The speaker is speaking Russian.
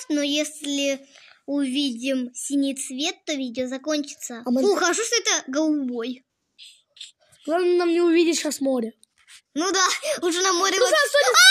концов, но если увидим синий цвет, то видео закончится. А мы... Фу, хорошо, что это голубой. Главное, нам не увидеть сейчас море. Ну да, уже на море... Ну, вот...